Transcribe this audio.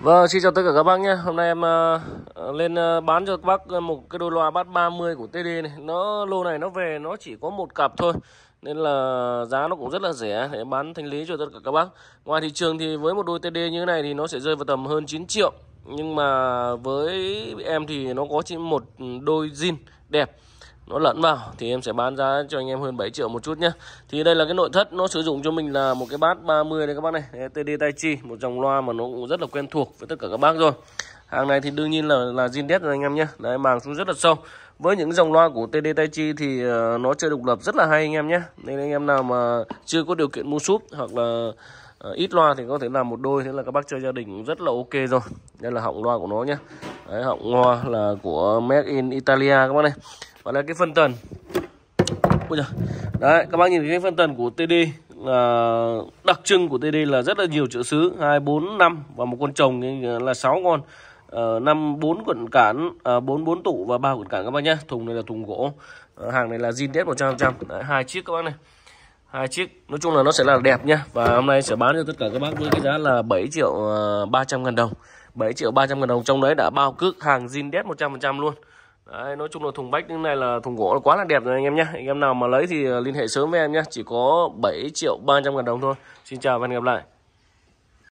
Vâng, xin chào tất cả các bác nhé Hôm nay em uh, lên uh, bán cho các bác ờ, một cái đôi loa bát 30 của TD này nó Lô này nó về nó chỉ có một cặp thôi Nên là giá nó cũng rất là rẻ để bán thanh lý cho tất cả các bác Ngoài thị trường thì với một đôi TD như thế này thì nó sẽ rơi vào tầm hơn 9 triệu Nhưng mà với em thì nó có chỉ một đôi zin đẹp nó lẫn vào thì em sẽ bán giá cho anh em hơn 7 triệu một chút nhé thì đây là cái nội thất nó sử dụng cho mình là một cái bát 30 đây các bác này TD Tai Chi một dòng loa mà nó cũng rất là quen thuộc với tất cả các bác rồi hàng này thì đương nhiên là là zin Zindex rồi anh em nhé đấy màng xuống rất là sâu với những dòng loa của TD Tai Chi thì ờ, nó chơi độc lập rất là hay anh em nhé nên anh em nào mà chưa có điều kiện mua súp hoặc là ờ, ít loa thì có thể làm một đôi thế là các bác chơi gia đình cũng rất là ok rồi đây là họng loa của nó nhé đấy, họng loa là của Made in Italia các bác này gọi là cái phân tần Ôi đấy các bác nhìn cái phân tần của TD là đặc trưng của TD là rất là nhiều chữ xứ hai bốn năm và một con chồng là 6 con ờ, năm bốn quận cản à, bốn bốn tủ và ba quận cản các bác nhé thùng này là thùng gỗ ờ, hàng này là zin đét một trăm trăm, hai chiếc các bác này hai chiếc nói chung là nó sẽ là đẹp nhá và hôm nay sẽ bán cho tất cả các bác với cái giá là 7 triệu à, ba trăm ngàn đồng 7 triệu ba trăm ngàn đồng trong đấy đã bao cước hàng zin một trăm phần trăm luôn Đấy, nói chung là thùng bách như này là thùng gỗ là quá là đẹp rồi anh em nhé anh em nào mà lấy thì ờ, liên hệ sớm với em nhé chỉ có 7 triệu 300 ngàn đồng thôi xin chào và hẹn gặp lại